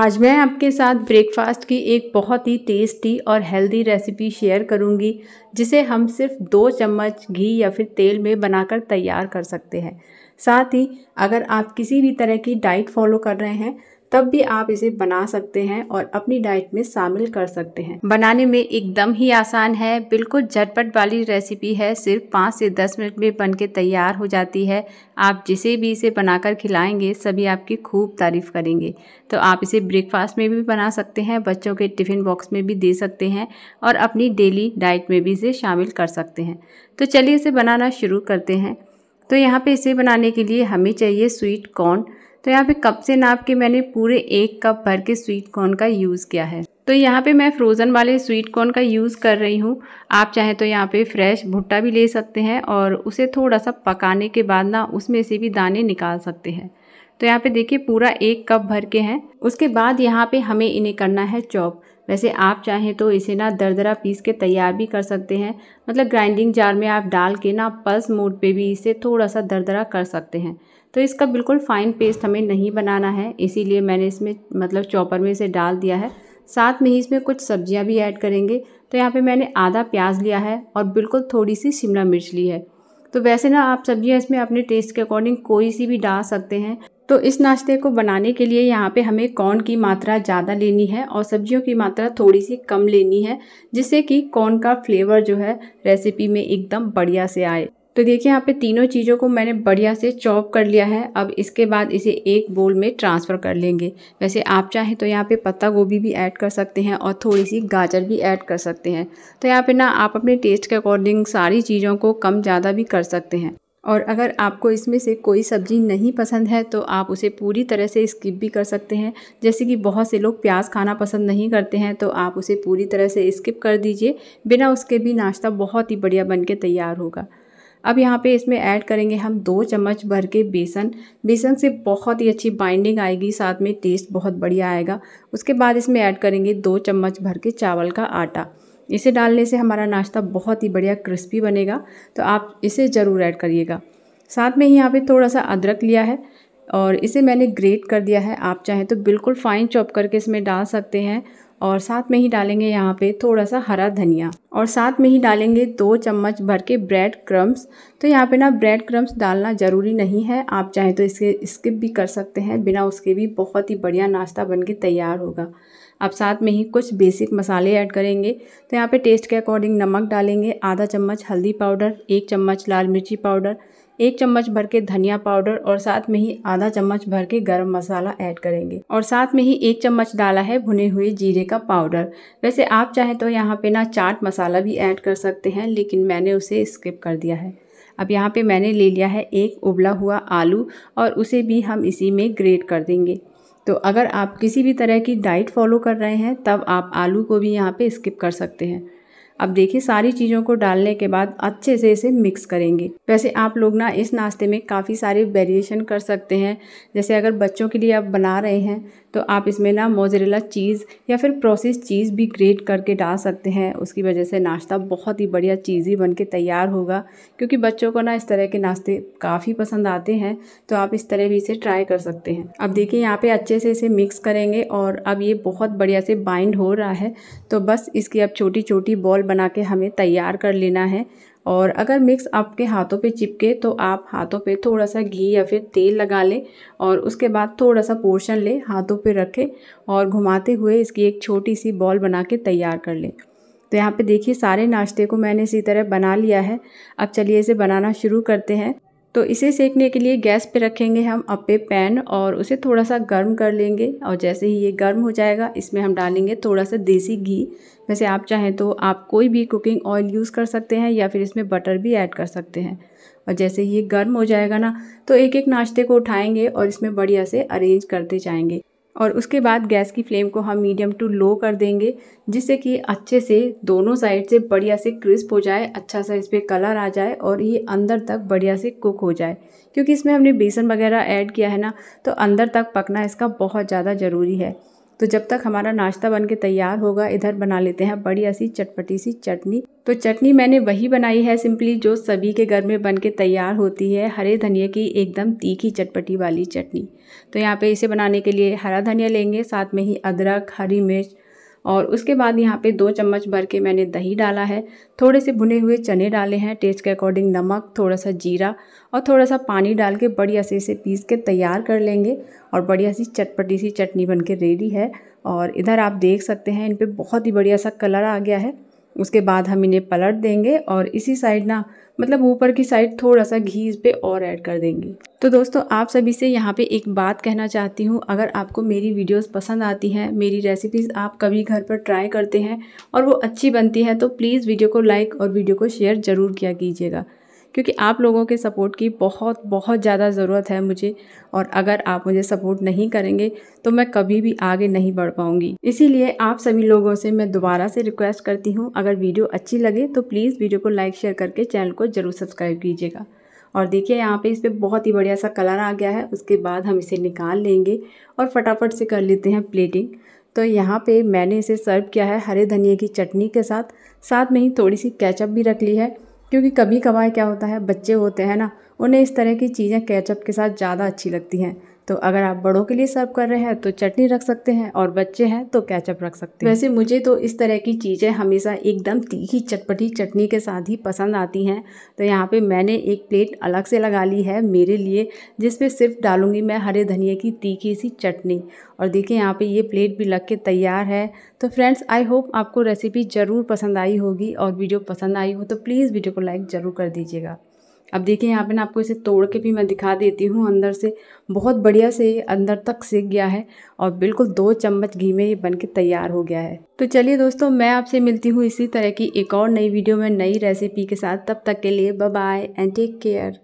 आज मैं आपके साथ ब्रेकफास्ट की एक बहुत ही टेस्टी और हेल्दी रेसिपी शेयर करूंगी जिसे हम सिर्फ दो चम्मच घी या फिर तेल में बनाकर तैयार कर सकते हैं साथ ही अगर आप किसी भी तरह की डाइट फॉलो कर रहे हैं तब भी आप इसे बना सकते हैं और अपनी डाइट में शामिल कर सकते हैं बनाने में एकदम ही आसान है बिल्कुल झटपट वाली रेसिपी है सिर्फ पाँच से दस मिनट में बन के तैयार हो जाती है आप जिसे भी इसे बनाकर खिलाएंगे सभी आपकी खूब तारीफ़ करेंगे तो आप इसे ब्रेकफास्ट में भी बना सकते हैं बच्चों के टिफ़िन बॉक्स में भी दे सकते हैं और अपनी डेली डाइट में भी इसे शामिल कर सकते हैं तो चलिए इसे बनाना शुरू करते हैं तो यहाँ पे इसे बनाने के लिए हमें चाहिए स्वीट कॉर्न तो यहाँ पे कप से नाप के मैंने पूरे एक कप भर के स्वीट कॉर्न का यूज़ किया है तो यहाँ पे मैं फ्रोज़न वाले स्वीट कॉर्न का यूज़ कर रही हूँ आप चाहें तो यहाँ पे फ्रेश भुट्टा भी ले सकते हैं और उसे थोड़ा सा पकाने के बाद ना उसमें से भी दाने निकाल सकते हैं तो यहाँ पे देखिए पूरा एक कप भर के हैं उसके बाद यहाँ पे हमें इन्हें करना है चॉप वैसे आप चाहें तो इसे ना दरदरा पीस के तैयार भी कर सकते हैं मतलब ग्राइंडिंग जार में आप डाल के ना पल्स मोड पे भी इसे थोड़ा सा दरदरा कर सकते हैं तो इसका बिल्कुल फ़ाइन पेस्ट हमें नहीं बनाना है इसीलिए मैंने इसमें मतलब चॉपर में इसे डाल दिया है साथ में ही इसमें कुछ सब्जियां भी ऐड करेंगे तो यहाँ पे मैंने आधा प्याज लिया है और बिल्कुल थोड़ी सी शिमला मिर्च ली है तो वैसे ना आप सब्जियाँ इसमें अपने टेस्ट के अकॉर्डिंग कोई सी भी डाल सकते हैं तो इस नाश्ते को बनाने के लिए यहाँ पे हमें कॉर्न की मात्रा ज़्यादा लेनी है और सब्जियों की मात्रा थोड़ी सी कम लेनी है जिससे कि कॉर्न का फ्लेवर जो है रेसिपी में एकदम बढ़िया से आए तो देखिए यहाँ पे तीनों चीज़ों को मैंने बढ़िया से चॉप कर लिया है अब इसके बाद इसे एक बोल में ट्रांसफ़र कर लेंगे वैसे आप चाहें तो यहाँ पे पत्ता गोभी भी ऐड कर सकते हैं और थोड़ी सी गाजर भी ऐड कर सकते हैं तो यहाँ पे ना आप अपने टेस्ट के अकॉर्डिंग सारी चीज़ों को कम ज़्यादा भी कर सकते हैं और अगर आपको इसमें से कोई सब्ज़ी नहीं पसंद है तो आप उसे पूरी तरह से स्किप भी कर सकते हैं जैसे कि बहुत से लोग प्याज खाना पसंद नहीं करते हैं तो आप उसे पूरी तरह से स्किप कर दीजिए बिना उसके भी नाश्ता बहुत ही बढ़िया बन के तैयार होगा अब यहाँ पे इसमें ऐड करेंगे हम दो चम्मच भर के बेसन बेसन से बहुत ही अच्छी बाइंडिंग आएगी साथ में टेस्ट बहुत बढ़िया आएगा उसके बाद इसमें ऐड करेंगे दो चम्मच भर के चावल का आटा इसे डालने से हमारा नाश्ता बहुत ही बढ़िया क्रिस्पी बनेगा तो आप इसे ज़रूर ऐड करिएगा साथ में ही यहाँ पे थोड़ा सा अदरक लिया है और इसे मैंने ग्रेट कर दिया है आप चाहें तो बिल्कुल फ़ाइन चॉप करके इसमें डाल सकते हैं और साथ में ही डालेंगे यहाँ पे थोड़ा सा हरा धनिया और साथ में ही डालेंगे दो चम्मच भर के ब्रेड क्रम्स तो यहाँ पे ना ब्रेड क्रम्स डालना ज़रूरी नहीं है आप चाहें तो इसके स्किप भी कर सकते हैं बिना उसके भी बहुत ही बढ़िया नाश्ता बन के तैयार होगा अब साथ में ही कुछ बेसिक मसाले ऐड करेंगे तो यहाँ पे टेस्ट के अकॉर्डिंग नमक डालेंगे आधा चम्मच हल्दी पाउडर एक चम्मच लाल मिर्ची पाउडर एक चम्मच भर के धनिया पाउडर और साथ में ही आधा चम्मच भर के गरम मसाला ऐड करेंगे और साथ में ही एक चम्मच डाला है भुने हुए जीरे का पाउडर वैसे आप चाहें तो यहाँ पे ना चाट मसाला भी ऐड कर सकते हैं लेकिन मैंने उसे स्किप कर दिया है अब यहाँ पे मैंने ले लिया है एक उबला हुआ आलू और उसे भी हम इसी में ग्रेट कर देंगे तो अगर आप किसी भी तरह की डाइट फॉलो कर रहे हैं तब आप आलू को भी यहाँ पर स्किप कर सकते हैं अब देखिए सारी चीज़ों को डालने के बाद अच्छे से इसे मिक्स करेंगे वैसे आप लोग ना इस नाश्ते में काफ़ी सारे वेरिएशन कर सकते हैं जैसे अगर बच्चों के लिए आप बना रहे हैं तो आप इसमें ना मोजरेला चीज़ या फिर प्रोसेस चीज़ भी ग्रेट करके डाल सकते हैं उसकी वजह से नाश्ता बहुत ही बढ़िया चीज़ी बन के तैयार होगा क्योंकि बच्चों को ना इस तरह के नाश्ते काफ़ी पसंद आते हैं तो आप इस तरह भी इसे ट्राई कर सकते हैं अब देखिए यहाँ पे अच्छे से इसे मिक्स करेंगे और अब ये बहुत बढ़िया से बाइंड हो रहा है तो बस इसकी अब छोटी छोटी बॉल बना के हमें तैयार कर लेना है और अगर मिक्स आपके हाथों पे चिपके तो आप हाथों पे थोड़ा सा घी या फिर तेल लगा लें और उसके बाद थोड़ा सा पोर्शन लें हाथों पे रखें और घुमाते हुए इसकी एक छोटी सी बॉल बना के तैयार कर लें तो यहाँ पे देखिए सारे नाश्ते को मैंने इसी तरह बना लिया है अब चलिए इसे बनाना शुरू करते हैं तो इसे सेकने के लिए गैस पे रखेंगे हम अपे पैन और उसे थोड़ा सा गर्म कर लेंगे और जैसे ही ये गर्म हो जाएगा इसमें हम डालेंगे थोड़ा सा देसी घी वैसे आप चाहें तो आप कोई भी कुकिंग ऑयल यूज़ कर सकते हैं या फिर इसमें बटर भी ऐड कर सकते हैं और जैसे ही ये गर्म हो जाएगा ना तो एक एक नाश्ते को उठाएँगे और इसमें बढ़िया से अरेंज करते जाएंगे और उसके बाद गैस की फ्लेम को हम मीडियम टू लो कर देंगे जिससे कि अच्छे से दोनों साइड से बढ़िया से क्रिस्प हो जाए अच्छा सा इस पर कलर आ जाए और ये अंदर तक बढ़िया से कुक हो जाए क्योंकि इसमें हमने बेसन वगैरह ऐड किया है ना तो अंदर तक पकना इसका बहुत ज़्यादा ज़रूरी है तो जब तक हमारा नाश्ता बन के तैयार होगा इधर बना लेते हैं बढ़िया सी चटपटी सी चटनी तो चटनी मैंने वही बनाई है सिंपली जो सभी के घर में बन के तैयार होती है हरे धनिया की एकदम तीखी चटपटी वाली चटनी तो यहाँ पे इसे बनाने के लिए हरा धनिया लेंगे साथ में ही अदरक हरी मिर्च और उसके बाद यहाँ पे दो चम्मच भर के मैंने दही डाला है थोड़े से भुने हुए चने डाले हैं टेस्ट के अकॉर्डिंग नमक थोड़ा सा जीरा और थोड़ा सा पानी डाल के बढ़िया से इसे पीस के तैयार कर लेंगे और बढ़िया सी चटपटी सी चटनी बन के रेडी है और इधर आप देख सकते हैं इन पर बहुत ही बढ़िया सा कलर आ गया है उसके बाद हम इन्हें पलट देंगे और इसी साइड ना मतलब ऊपर की साइड थोड़ा सा घी इस पर और ऐड कर देंगे तो दोस्तों आप सभी से यहाँ पे एक बात कहना चाहती हूँ अगर आपको मेरी वीडियोस पसंद आती हैं मेरी रेसिपीज़ आप कभी घर पर ट्राई करते हैं और वो अच्छी बनती है तो प्लीज़ वीडियो को लाइक और वीडियो को शेयर ज़रूर किया कीजिएगा क्योंकि आप लोगों के सपोर्ट की बहुत बहुत ज़्यादा ज़रूरत है मुझे और अगर आप मुझे सपोर्ट नहीं करेंगे तो मैं कभी भी आगे नहीं बढ़ पाऊँगी इसीलिए आप सभी लोगों से मैं दोबारा से रिक्वेस्ट करती हूँ अगर वीडियो अच्छी लगे तो प्लीज़ वीडियो को लाइक शेयर करके चैनल को ज़रूर सब्सक्राइब कीजिएगा और देखिए यहाँ पे इस पर बहुत ही बढ़िया सा कलर आ गया है उसके बाद हम इसे निकाल लेंगे और फटाफट से कर लेते हैं प्लेटिंग तो यहाँ पे मैंने इसे सर्व किया है हरे धनिया की चटनी के साथ साथ में ही थोड़ी सी कैचअप भी रख ली है क्योंकि कभी कभार क्या होता है बच्चे होते हैं ना उन्हें इस तरह की चीज़ें केचअप के साथ ज़्यादा अच्छी लगती हैं तो अगर आप बड़ों के लिए सर्व कर रहे हैं तो चटनी रख सकते हैं और बच्चे हैं तो कैचअप रख सकते हैं वैसे मुझे तो इस तरह की चीज़ें हमेशा एकदम तीखी चटपटी चटनी के साथ ही पसंद आती हैं तो यहाँ पे मैंने एक प्लेट अलग से लगा ली है मेरे लिए जिस पे सिर्फ डालूँगी मैं हरे धनिया की तीखी सी चटनी और देखिए यहाँ पर ये प्लेट भी लग के तैयार है तो फ्रेंड्स आई होप आपको रेसिपी ज़रूर पसंद आई होगी और वीडियो पसंद आई हो तो प्लीज़ वीडियो को लाइक ज़रूर कर दीजिएगा अब देखिए यहाँ पे ना आपको इसे तोड़ के भी मैं दिखा देती हूँ अंदर से बहुत बढ़िया से ये अंदर तक सीख गया है और बिल्कुल दो चम्मच घी में ये बन के तैयार हो गया है तो चलिए दोस्तों मैं आपसे मिलती हूँ इसी तरह की एक और नई वीडियो में नई रेसिपी के साथ तब तक के लिए बाय एंड टेक केयर